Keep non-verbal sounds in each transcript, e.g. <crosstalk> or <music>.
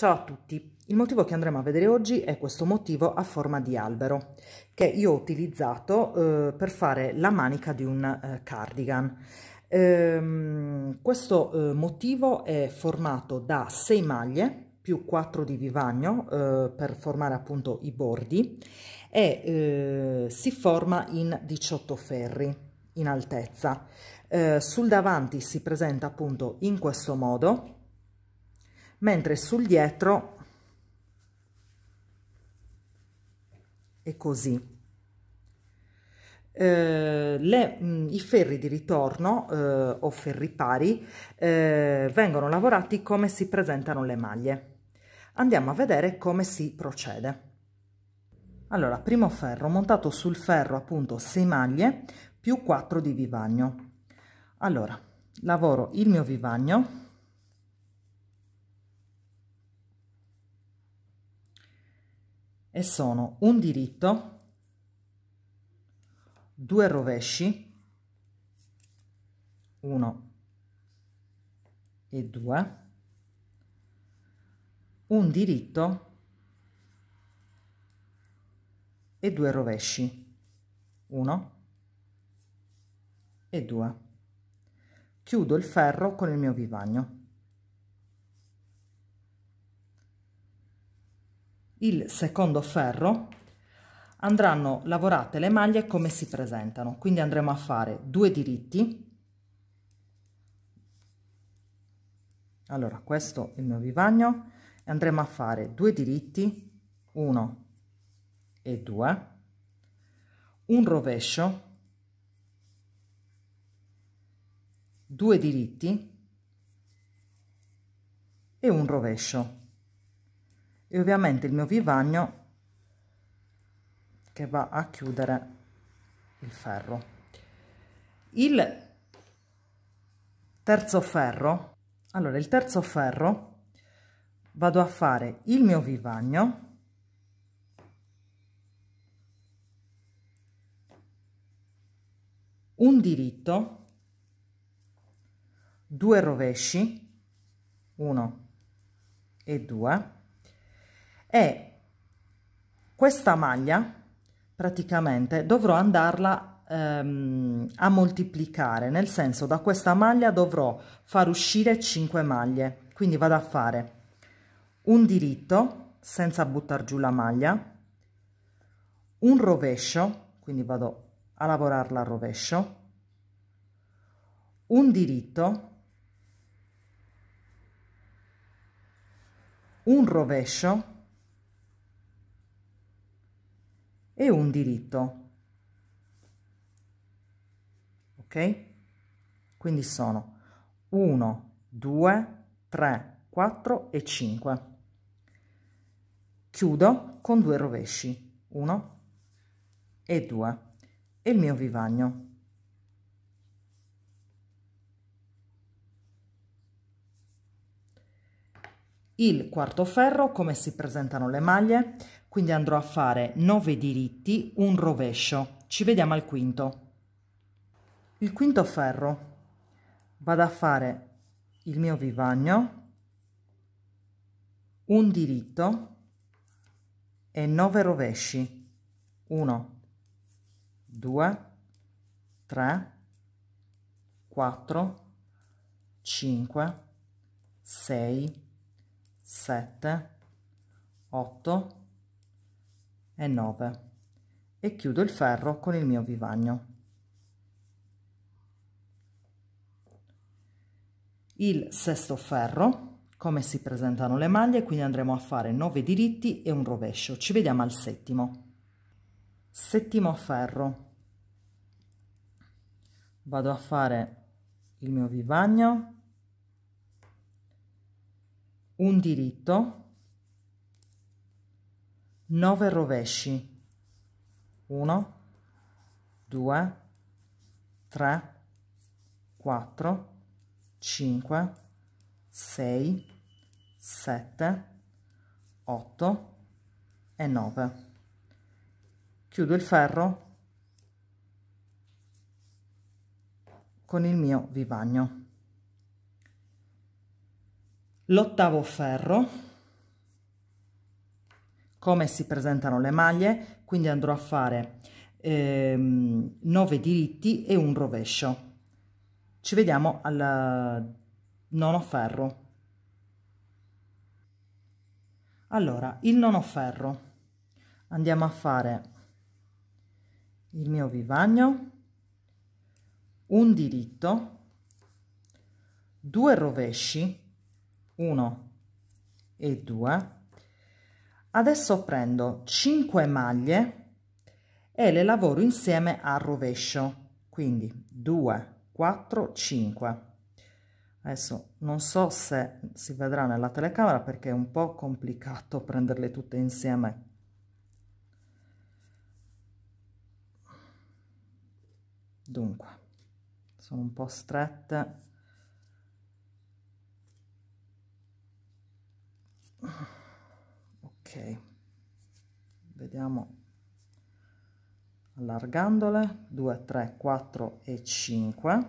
Ciao a tutti, il motivo che andremo a vedere oggi è questo motivo a forma di albero che io ho utilizzato eh, per fare la manica di un eh, cardigan. Ehm, questo eh, motivo è formato da 6 maglie più 4 di vivagno eh, per formare appunto i bordi e eh, si forma in 18 ferri in altezza. Eh, sul davanti si presenta appunto in questo modo mentre sul dietro è così. Eh, le, mh, mm, I ferri di ritorno eh, o ferri pari eh, vengono lavorati come si presentano le maglie. Andiamo a vedere come si procede. Allora, primo ferro, montato sul ferro appunto 6 maglie più 4 di vivagno. Allora, lavoro il mio vivagno e sono un diritto, due rovesci, uno e due, un diritto e due rovesci, uno e due. Chiudo il ferro con il mio vivagno. il secondo ferro andranno lavorate le maglie come si presentano quindi andremo a fare due diritti allora questo è il mio vivagno andremo a fare due diritti 1 e 2 un rovescio due diritti e un rovescio e ovviamente il mio vivagno che va a chiudere il ferro il terzo ferro allora il terzo ferro vado a fare il mio vivagno un diritto due rovesci 1 e 2 e questa maglia praticamente dovrò andarla ehm, a moltiplicare nel senso da questa maglia dovrò far uscire 5 maglie quindi vado a fare un diritto senza buttare giù la maglia un rovescio quindi vado a lavorarla al rovescio un diritto un rovescio e un diritto ok quindi sono 1 2 3 4 e 5 chiudo con due rovesci 1 e 2 e il mio vivagno il quarto ferro come si presentano le maglie quindi andrò a fare 9 diritti, un rovescio. Ci vediamo al quinto. Il quinto ferro. Vado a fare il mio vivagno, un diritto e 9 rovesci. 1, 2, 3, 4, 5, 6, 7, 8, e 9 e chiudo il ferro con il mio vivagno il sesto ferro come si presentano le maglie quindi andremo a fare 9 diritti e un rovescio ci vediamo al settimo settimo ferro vado a fare il mio vivagno un diritto 9 rovesci 1 2 3 4 5 6 7 8 e 9 chiudo il ferro con il mio vivagno l'ottavo ferro come si presentano le maglie quindi andrò a fare ehm, 9 diritti e un rovescio ci vediamo al nono ferro allora il nono ferro andiamo a fare il mio vivagno un diritto due rovesci 1 e 2 Adesso prendo 5 maglie e le lavoro insieme al rovescio, quindi 2, 4, 5. Adesso non so se si vedrà nella telecamera perché è un po' complicato <laughs> prenderle tutte insieme. Dunque, sono un po' strette ok vediamo allargandole 2 3 4 e 5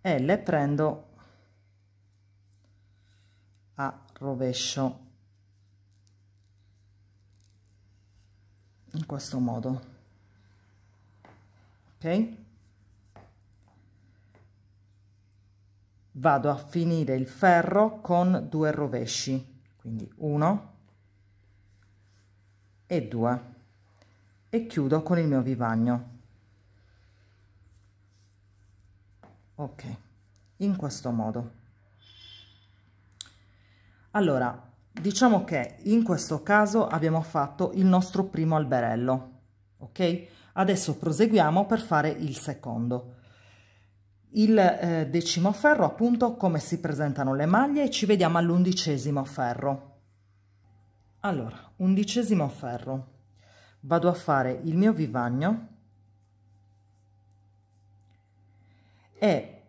e le prendo a rovescio in questo modo ok vado a finire il ferro con due rovesci quindi uno e due e chiudo con il mio vivagno ok in questo modo allora diciamo che in questo caso abbiamo fatto il nostro primo alberello ok adesso proseguiamo per fare il secondo il eh, decimo ferro appunto come si presentano le maglie e ci vediamo all'undicesimo ferro allora undicesimo ferro vado a fare il mio vivagno e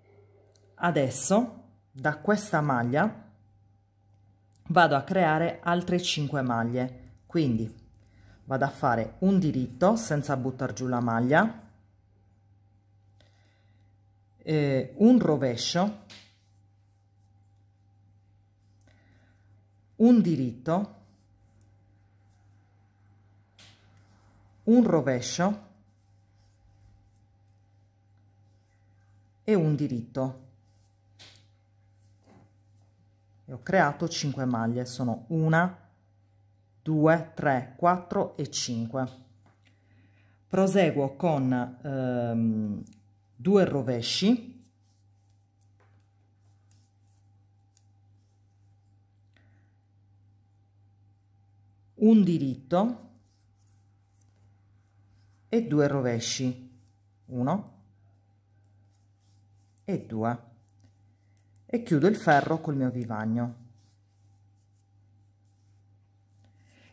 adesso da questa maglia vado a creare altre 5 maglie quindi vado a fare un diritto senza buttare giù la maglia eh, un rovescio, un diritto, un rovescio e un diritto. E ho creato 5 maglie, sono una, 2, 3, 4 e 5. Proseguo con ehm, due rovesci un diritto e due rovesci uno e due e chiudo il ferro col mio vivagno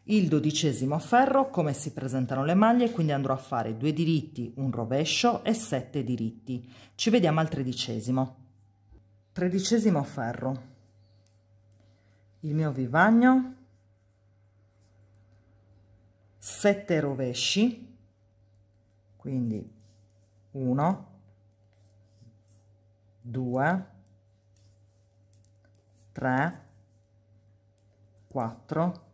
il dodicesimo a ferro come si presentano le maglie quindi andrò a fare due diritti un rovescio e sette diritti ci vediamo al tredicesimo tredicesimo a ferro il mio vivagno 7 rovesci quindi 1 2 3 4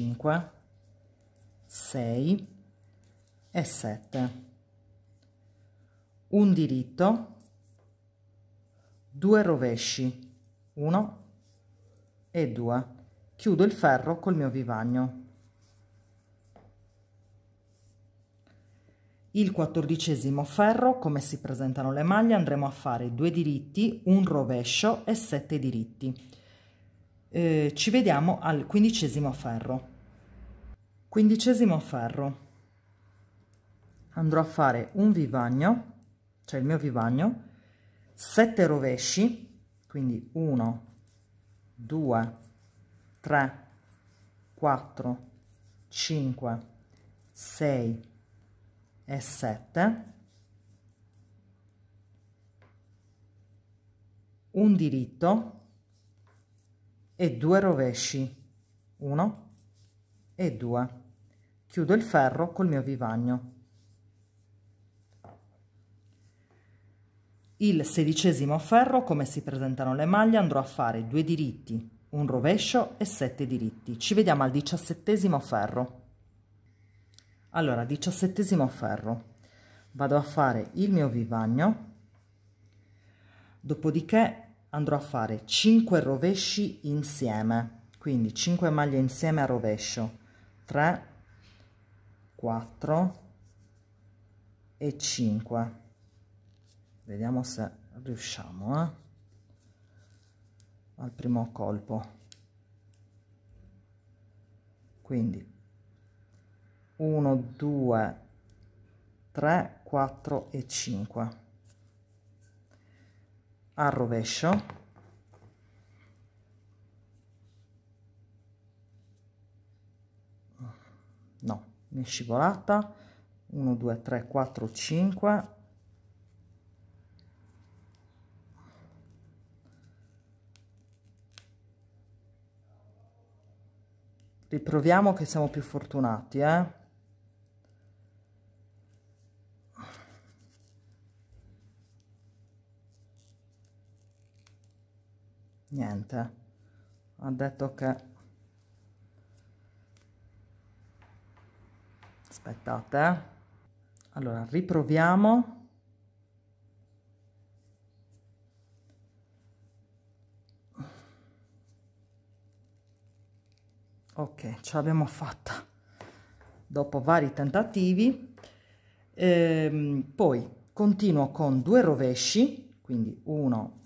5 6 e 7 un diritto due rovesci 1 e 2 chiudo il ferro col mio vivagno Il quattordicesimo ferro, come si presentano le maglie, andremo a fare due diritti, un rovescio e sette diritti. Eh, ci vediamo al quindicesimo ferro. Quindicesimo ferro. Andrò a fare un vivagno, cioè il mio vivagno, sette rovesci, quindi 1, 2, 3, 4, 5, 6 e 7, un diritto, e 2 rovesci 1 e 2 chiudo il ferro col mio vivagno il sedicesimo ferro come si presentano le maglie andrò a fare due diritti un rovescio e sette diritti ci vediamo al diciassettesimo ferro allora diciassettesimo ferro vado a fare il mio vivagno dopodiché andrò a fare 5 rovesci insieme quindi 5 maglie insieme a rovescio 3 4 e 5 vediamo se riusciamo eh? al primo colpo quindi 1 2 3 4 e 5 al rovescio no mi è scivolata 1 2 3 4 5 riproviamo che siamo più fortunati eh niente ha detto che aspettate allora riproviamo ok ce l'abbiamo fatta dopo vari tentativi ehm, poi continuo con due rovesci quindi uno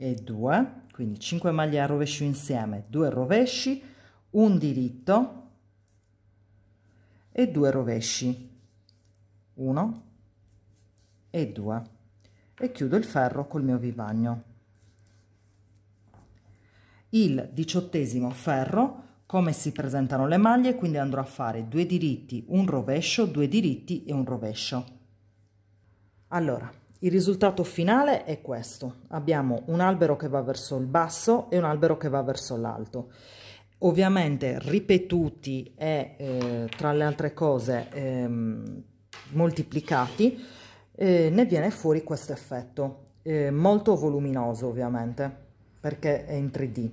e 2 quindi 5 maglie a rovescio insieme 2 rovesci un diritto e 2 rovesci 1 e 2 e chiudo il ferro col mio vivagno il diciottesimo ferro come si presentano le maglie quindi andrò a fare due diritti un rovescio due diritti e un rovescio allora il risultato finale è questo. Abbiamo un albero che va verso il basso e un albero che va verso l'alto. Ovviamente ripetuti e eh, tra le altre cose ehm, moltiplicati eh, ne viene fuori questo effetto, eh, molto voluminoso ovviamente perché è in 3D.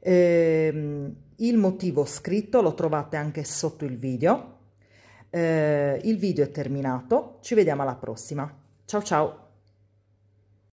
Eh, il motivo scritto lo trovate anche sotto il video. Eh, il video è terminato, ci vediamo alla prossima. Ciao ciao!